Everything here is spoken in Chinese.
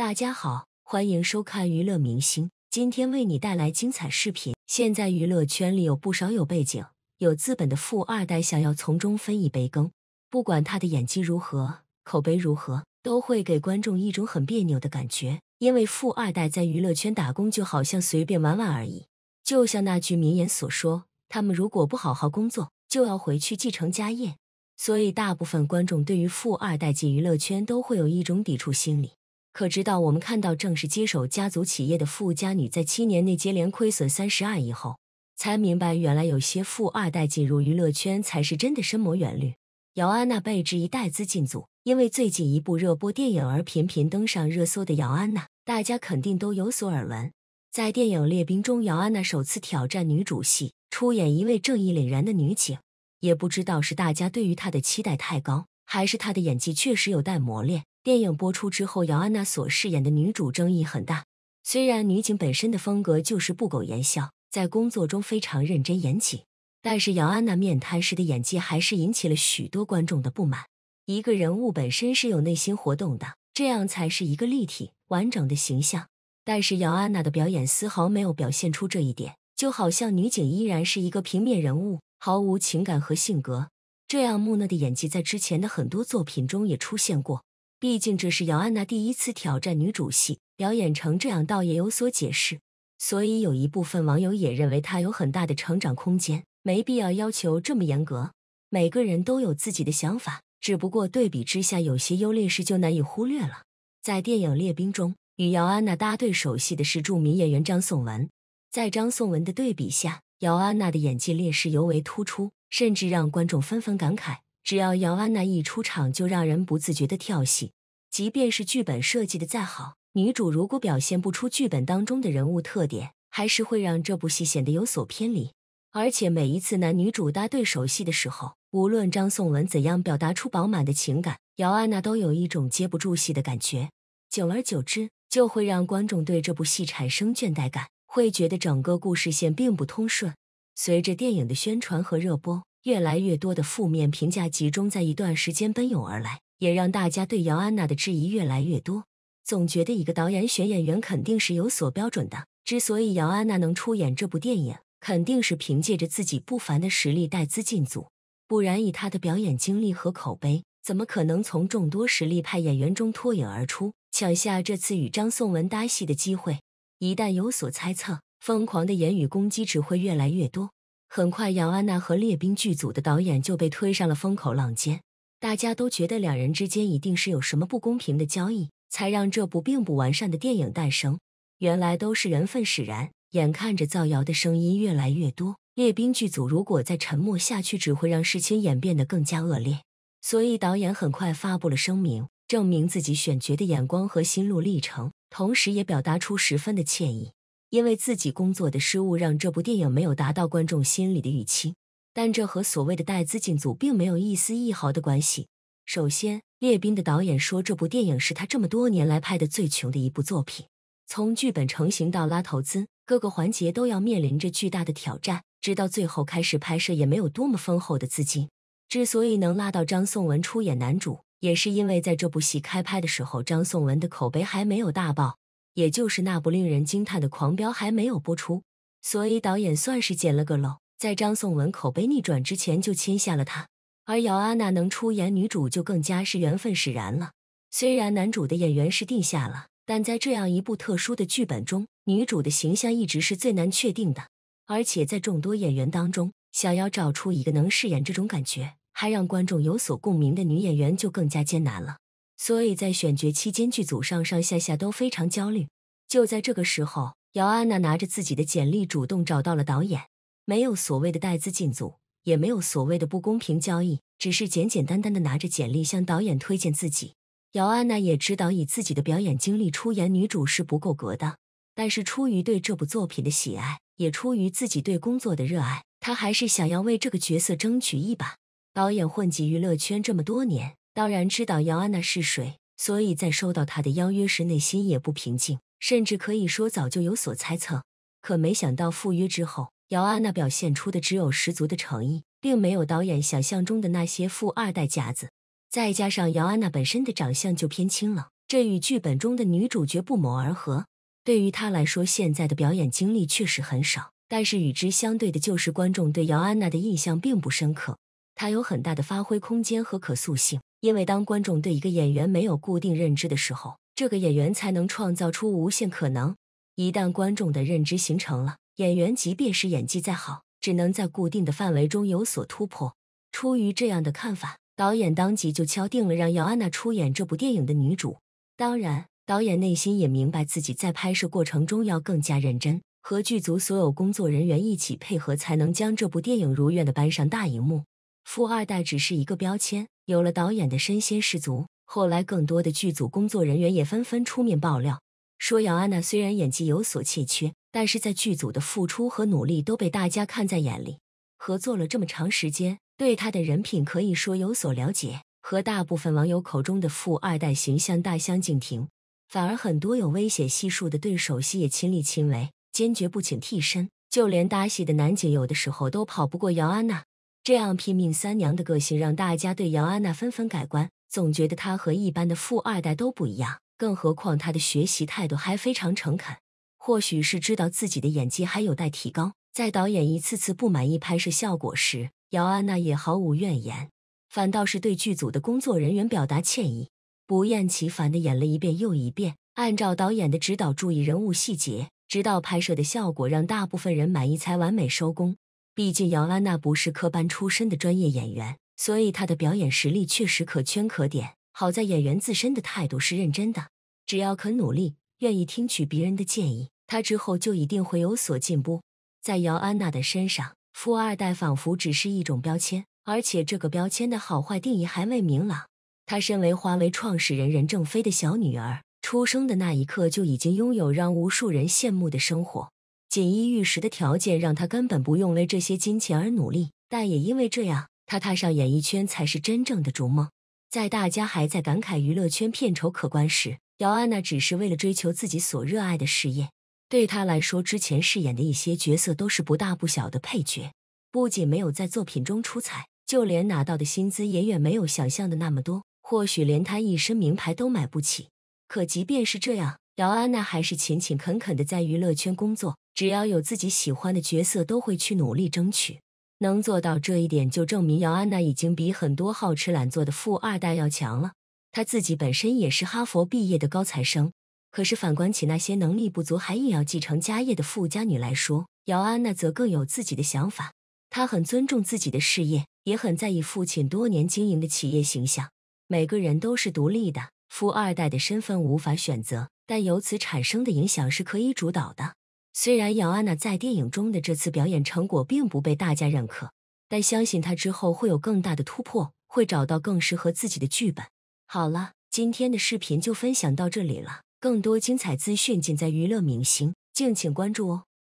大家好，欢迎收看娱乐明星，今天为你带来精彩视频。现在娱乐圈里有不少有背景、有资本的富二代，想要从中分一杯羹。不管他的演技如何，口碑如何，都会给观众一种很别扭的感觉。因为富二代在娱乐圈打工，就好像随便玩玩而已。就像那句名言所说：“他们如果不好好工作，就要回去继承家业。”所以，大部分观众对于富二代进娱乐圈都会有一种抵触心理。可直到我们看到，正式接手家族企业的富家女，在七年内接连亏损三十二亿后，才明白原来有些富二代进入娱乐圈才是真的深谋远虑。姚安娜被质疑带资进组，因为最近一部热播电影而频频登上热搜的姚安娜，大家肯定都有所耳闻。在电影《列兵》中，姚安娜首次挑战女主戏，出演一位正义凛然的女警。也不知道是大家对于她的期待太高，还是她的演技确实有待磨练。电影播出之后，姚安娜所饰演的女主争议很大。虽然女警本身的风格就是不苟言笑，在工作中非常认真严谨，但是姚安娜面瘫时的演技还是引起了许多观众的不满。一个人物本身是有内心活动的，这样才是一个立体完整的形象。但是姚安娜的表演丝毫没有表现出这一点，就好像女警依然是一个平面人物，毫无情感和性格。这样木讷的演技在之前的很多作品中也出现过。毕竟这是姚安娜第一次挑战女主戏，表演成这样倒也有所解释。所以有一部分网友也认为她有很大的成长空间，没必要要求这么严格。每个人都有自己的想法，只不过对比之下，有些优劣势就难以忽略了。在电影《列兵》中，与姚安娜搭对手戏的是著名演员张颂文。在张颂文的对比下，姚安娜的演技劣势尤为突出，甚至让观众纷纷感慨。只要姚安娜一出场，就让人不自觉的跳戏。即便是剧本设计的再好，女主如果表现不出剧本当中的人物特点，还是会让这部戏显得有所偏离。而且每一次男女主搭对手戏的时候，无论张颂文怎样表达出饱满的情感，姚安娜都有一种接不住戏的感觉。久而久之，就会让观众对这部戏产生倦怠感，会觉得整个故事线并不通顺。随着电影的宣传和热播。越来越多的负面评价集中在一段时间奔涌而来，也让大家对姚安娜的质疑越来越多。总觉得一个导演选演员肯定是有所标准的。之所以姚安娜能出演这部电影，肯定是凭借着自己不凡的实力带资进组，不然以她的表演经历和口碑，怎么可能从众多实力派演员中脱颖而出，抢下这次与张颂文搭戏的机会？一旦有所猜测，疯狂的言语攻击只会越来越多。很快，杨安娜和列兵剧组的导演就被推上了风口浪尖。大家都觉得两人之间一定是有什么不公平的交易，才让这部并不完善的电影诞生。原来都是缘分使然。眼看着造谣的声音越来越多，列兵剧组如果再沉默下去，只会让事情演变得更加恶劣。所以，导演很快发布了声明，证明自己选角的眼光和心路历程，同时也表达出十分的歉意。因为自己工作的失误，让这部电影没有达到观众心里的预期，但这和所谓的带资进组并没有一丝一毫的关系。首先，列宾的导演说，这部电影是他这么多年来拍的最穷的一部作品。从剧本成型到拉投资，各个环节都要面临着巨大的挑战，直到最后开始拍摄也没有多么丰厚的资金。之所以能拉到张颂文出演男主，也是因为在这部戏开拍的时候，张颂文的口碑还没有大爆。也就是那部令人惊叹的《狂飙》还没有播出，所以导演算是捡了个漏，在张颂文口碑逆转之前就签下了他。而姚安娜能出演女主，就更加是缘分使然了。虽然男主的演员是定下了，但在这样一部特殊的剧本中，女主的形象一直是最难确定的。而且在众多演员当中，想要找出一个能饰演这种感觉，还让观众有所共鸣的女演员，就更加艰难了。所以在选角期间，剧组上上下下都非常焦虑。就在这个时候，姚安娜拿着自己的简历主动找到了导演，没有所谓的带资进组，也没有所谓的不公平交易，只是简简单单的拿着简历向导演推荐自己。姚安娜也知道以自己的表演经历出演女主是不够格的，但是出于对这部作品的喜爱，也出于自己对工作的热爱，她还是想要为这个角色争取一把。导演混迹娱乐圈这么多年。当然知道姚安娜是谁，所以在收到她的邀约时，内心也不平静，甚至可以说早就有所猜测。可没想到赴约之后，姚安娜表现出的只有十足的诚意，并没有导演想象中的那些富二代架子。再加上姚安娜本身的长相就偏清冷，这与剧本中的女主角不谋而合。对于她来说，现在的表演经历确实很少，但是与之相对的就是观众对姚安娜的印象并不深刻，她有很大的发挥空间和可塑性。因为当观众对一个演员没有固定认知的时候，这个演员才能创造出无限可能。一旦观众的认知形成了，演员即便是演技再好，只能在固定的范围中有所突破。出于这样的看法，导演当即就敲定了让姚安娜出演这部电影的女主。当然，导演内心也明白自己在拍摄过程中要更加认真，和剧组所有工作人员一起配合，才能将这部电影如愿的搬上大荧幕。富二代只是一个标签。有了导演的身先士卒，后来更多的剧组工作人员也纷纷出面爆料，说姚安娜虽然演技有所欠缺，但是在剧组的付出和努力都被大家看在眼里。合作了这么长时间，对她的人品可以说有所了解，和大部分网友口中的富二代形象大相径庭。反而很多有危险系数的对手戏也亲力亲为，坚决不请替身，就连搭戏的男警，有的时候都跑不过姚安娜。这样拼命，三娘的个性让大家对姚安娜纷纷改观，总觉得她和一般的富二代都不一样。更何况她的学习态度还非常诚恳。或许是知道自己的演技还有待提高，在导演一次次不满意拍摄效果时，姚安娜也毫无怨言，反倒是对剧组的工作人员表达歉意，不厌其烦地演了一遍又一遍，按照导演的指导注意人物细节，直到拍摄的效果让大部分人满意才完美收工。毕竟姚安娜不是科班出身的专业演员，所以她的表演实力确实可圈可点。好在演员自身的态度是认真的，只要肯努力，愿意听取别人的建议，她之后就一定会有所进步。在姚安娜的身上，富二代仿佛只是一种标签，而且这个标签的好坏定义还未明朗。她身为华为创始人任正非的小女儿，出生的那一刻就已经拥有让无数人羡慕的生活。锦衣玉食的条件让他根本不用为这些金钱而努力，但也因为这样，他踏上演艺圈才是真正的逐梦。在大家还在感慨娱乐圈片酬可观时，姚安娜只是为了追求自己所热爱的事业。对她来说，之前饰演的一些角色都是不大不小的配角，不仅没有在作品中出彩，就连拿到的薪资也远没有想象的那么多，或许连她一身名牌都买不起。可即便是这样，姚安娜还是勤勤恳恳地在娱乐圈工作。只要有自己喜欢的角色，都会去努力争取。能做到这一点，就证明姚安娜已经比很多好吃懒做的富二代要强了。她自己本身也是哈佛毕业的高材生。可是反观起那些能力不足还硬要继承家业的富家女来说，姚安娜则更有自己的想法。她很尊重自己的事业，也很在意父亲多年经营的企业形象。每个人都是独立的，富二代的身份无法选择，但由此产生的影响是可以主导的。虽然姚安娜在电影中的这次表演成果并不被大家认可，但相信她之后会有更大的突破，会找到更适合自己的剧本。好了，今天的视频就分享到这里了，更多精彩资讯尽在娱乐明星，敬请关注哦。